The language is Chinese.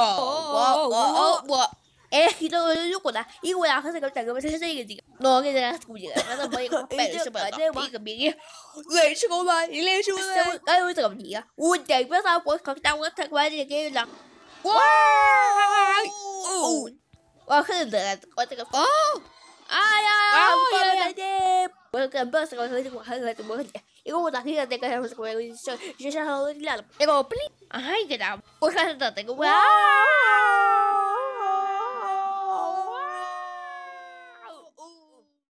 我我我，哎，你那个又过又过了，还个大哥们，还是个弟，哪个在那输钱啊？难没有我败了是吧？这我一个别的，来吃狗你来吃狗了，该玩这个游戏我再不上博，看到我太乖的给狼，哇，我可能得这个哦。Bueno, que ambos te a Y de como a la de que